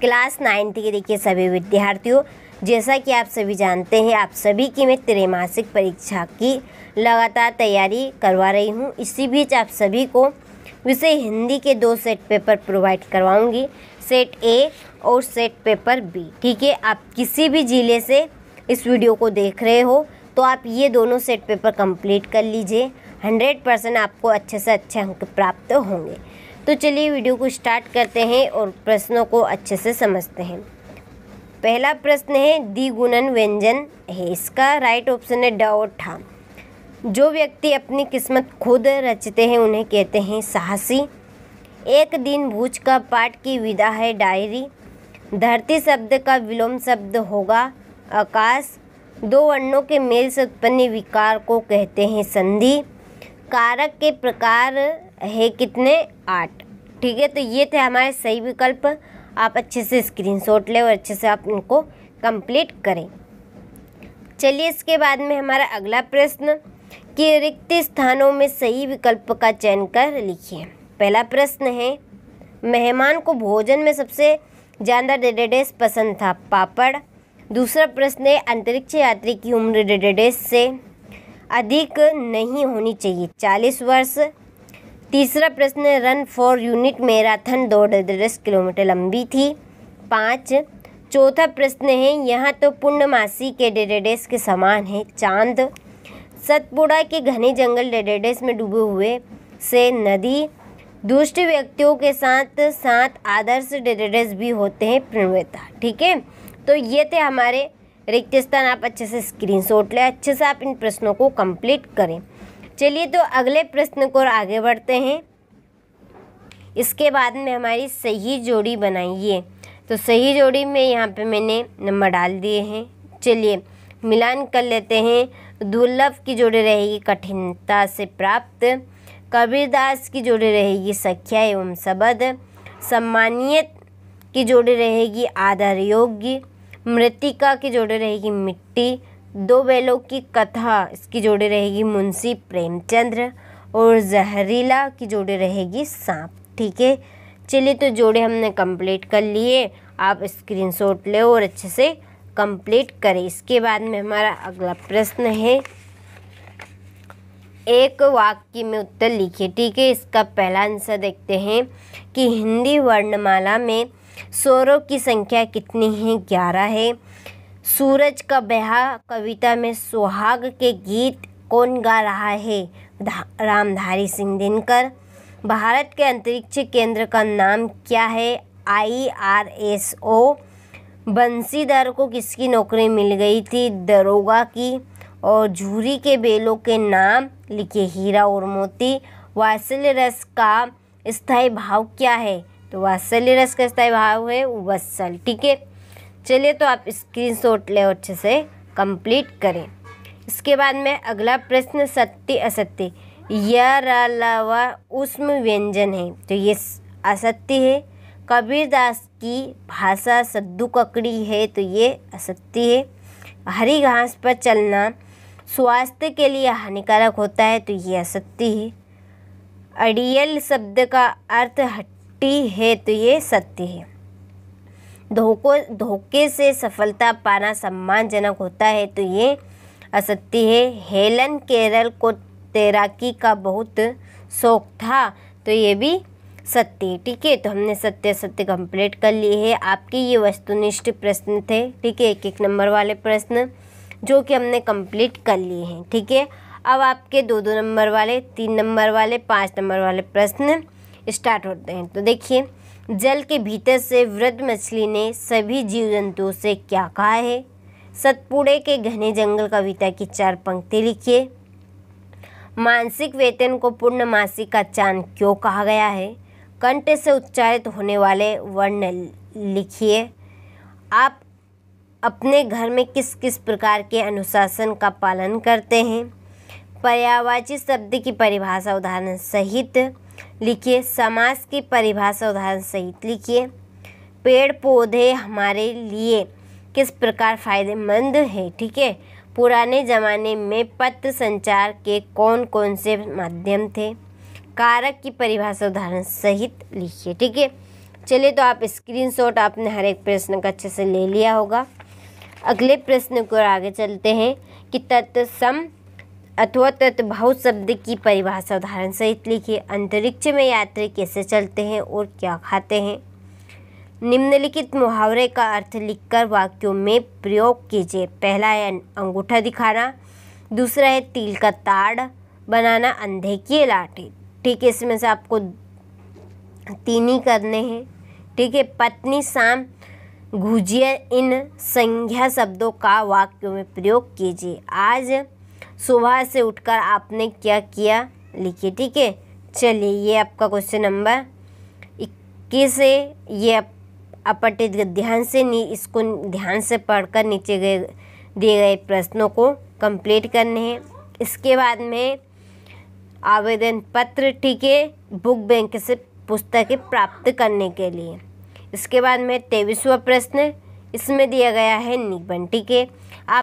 class ninth के देखिए सभी विद्यार्थियों जैसा कि आप सभी जानते हैं आप सभी की मैं त्रैमासिक परीक्षा की लगातार तैयारी करवा रही हूँ इसी बीच आप सभी को विषय हिंदी के दो सेट पेपर प्रोवाइड करवाऊंगी सेट ए और सेट पेपर बी ठीक है आप किसी भी ज़िले से इस वीडियो को देख रहे हो तो आप ये दोनों सेट पेपर कंप्लीट कर लीजिए हंड्रेड परसेंट आपको अच्छे से अच्छे अंक प्राप्त होंगे तो चलिए वीडियो को स्टार्ट करते हैं और प्रश्नों को अच्छे से समझते हैं पहला प्रश्न है द्विगुणन व्यंजन है इसका राइट ऑप्शन है ड और ठा जो व्यक्ति अपनी किस्मत खुद रचते हैं उन्हें कहते हैं साहसी एक दिन भूज का पाठ की विदा है डायरी धरती शब्द का विलोम शब्द होगा आकाश दो वर्णों के मेल से उत्पन्न विकार को कहते हैं संधि कारक के प्रकार है कितने आठ ठीक है तो ये थे हमारे सही विकल्प आप अच्छे से स्क्रीनशॉट लें और अच्छे से आप उनको कंप्लीट करें चलिए इसके बाद में हमारा अगला प्रश्न कि रिक्त स्थानों में सही विकल्प का चयन कर लिखिए पहला प्रश्न है मेहमान को भोजन में सबसे ज़्यादा डेडेडेस पसंद था पापड़ दूसरा प्रश्न है अंतरिक्ष यात्री की उम्र डेडेडेस से अधिक नहीं होनी चाहिए चालीस वर्ष तीसरा प्रश्न रन फॉर यूनिट मैराथन दौड़ दस किलोमीटर लंबी थी पाँच चौथा प्रश्न है यहाँ तो पूर्णमासी के डेडेडेस के समान है चांद सतपुड़ा के घने जंगल डेडेडेस में डूबे हुए से नदी दुष्ट व्यक्तियों के साथ साथ आदर्श डेडेडेस भी होते हैं प्रणवेता ठीक है तो ये थे हमारे रिक्त स्थान आप अच्छे से स्क्रीनशॉट लें अच्छे से आप इन प्रश्नों को कंप्लीट करें चलिए तो अगले प्रश्न को आगे बढ़ते हैं इसके बाद में हमारी सही जोड़ी बनाइए तो सही जोड़ी में यहाँ पे मैंने नंबर डाल दिए हैं चलिए मिलान कर लेते हैं दुर्लभ की जोड़ी रहेगी कठिनता से प्राप्त कबीरदास की जोड़ी रहेगी सख्या एवं शबद सम्मानियत की जोड़ी रहेगी आदर योग्य मृतिका की जोड़ी रहेगी मिट्टी दो बैलों की कथा इसकी जोड़ी रहेगी मुंशी प्रेमचंद्र और जहरीला की जोड़ी रहेगी सांप ठीक है चलिए तो जोड़े हमने कंप्लीट कर लिए आप स्क्रीनशॉट ले और अच्छे से कंप्लीट करें इसके बाद में हमारा अगला प्रश्न है एक वाक्य में उत्तर लिखिए ठीक है इसका पहला आंसर देखते हैं कि हिंदी वर्णमाला में स्वरों की संख्या कितनी है ग्यारह है सूरज का बहा कविता में सुहाग के गीत कौन गा रहा है रामधारी सिंह दिनकर भारत के अंतरिक्ष केंद्र का नाम क्या है I R S O Bansidhar को किसकी नौकरी मिल गई थी दरोगा की और झूरी के बेलों के नाम लिखे हीरा और मोती वात्सल्य रस का स्थायी भाव क्या है तो वात्सल्य रस का स्थायी भाव है वत्सल ठीक है चलिए तो आप स्क्रीन शॉट ले अच्छे से कंप्लीट करें इसके बाद में अगला प्रश्न सत्य असत्य यर अलावा उष्म व्यंजन है तो ये असत्य है कबीरदास की भाषा सद्दू ककड़ी है तो ये असत्य है हरी घास पर चलना स्वास्थ्य के लिए हानिकारक होता है तो ये असत्य है अड़ियल शब्द का अर्थ हट्टी है तो ये सत्य है धोखों धोखे से सफलता पाना सम्मानजनक होता है तो ये असत्य है हेलन केरल को तैराकी का बहुत शौक था तो ये भी सत्य ठीक है तो हमने सत्य सत्य कंप्लीट कर लिए है आपके ये वस्तुनिष्ठ प्रश्न थे ठीक है एक एक नंबर वाले प्रश्न जो कि हमने कंप्लीट कर लिए हैं ठीक है अब आपके दो दो नंबर वाले तीन नंबर वाले पाँच नंबर वाले प्रश्न स्टार्ट होते हैं तो देखिए जल के भीतर से वृद्ध मछली ने सभी जीव जंतुओं से क्या कहा है सतपुड़े के घने जंगल कविता की चार पंक्ति लिखिए मानसिक वेतन को पूर्णमासी का चांद क्यों कहा गया है कंठ से उच्चारित होने वाले वर्ण लिखिए आप अपने घर में किस किस प्रकार के अनुशासन का पालन करते हैं पर्यावाची शब्द की परिभाषा उदाहरण सहित लिखिए समाज की परिभाषा उदाहरण सहित लिखिए पेड़ पौधे हमारे लिए किस प्रकार फायदेमंद है ठीक है पुराने ज़माने में पत्र संचार के कौन कौन से माध्यम थे कारक की परिभाषा उदाहरण सहित लिखिए ठीक है चलिए तो आप स्क्रीनशॉट आपने हर एक प्रश्न का अच्छे से ले लिया होगा अगले प्रश्न को आगे चलते हैं कि तत्सम अथवा तत्भाव शब्द की परिभाषा उदाहरण सहित लिखिए अंतरिक्ष में यात्री कैसे चलते हैं और क्या खाते हैं निम्नलिखित मुहावरे का अर्थ लिखकर वाक्यों में प्रयोग कीजिए पहला है अंगूठा दिखाना दूसरा है तिल का ताड़ बनाना अंधे की लाठी ठीक है इसमें से आपको तीन ही करने हैं ठीक है पत्नी शाम घुजिया इन संज्ञा शब्दों का वाक्यों में प्रयोग कीजिए आज सुबह से उठकर आपने क्या किया लिखिए ठीक है चलिए ये आपका क्वेश्चन नंबर इक्कीस है ये अपटित अपट ध्यान से नी इसको ध्यान से पढ़कर नीचे गए दिए गए प्रश्नों को कंप्लीट करने हैं इसके बाद में आवेदन पत्र ठीक है बुक बैंक से पुस्तकें प्राप्त करने के लिए इसके बाद में तेईसवा प्रश्न इसमें दिया गया है निबंध ठीक है आप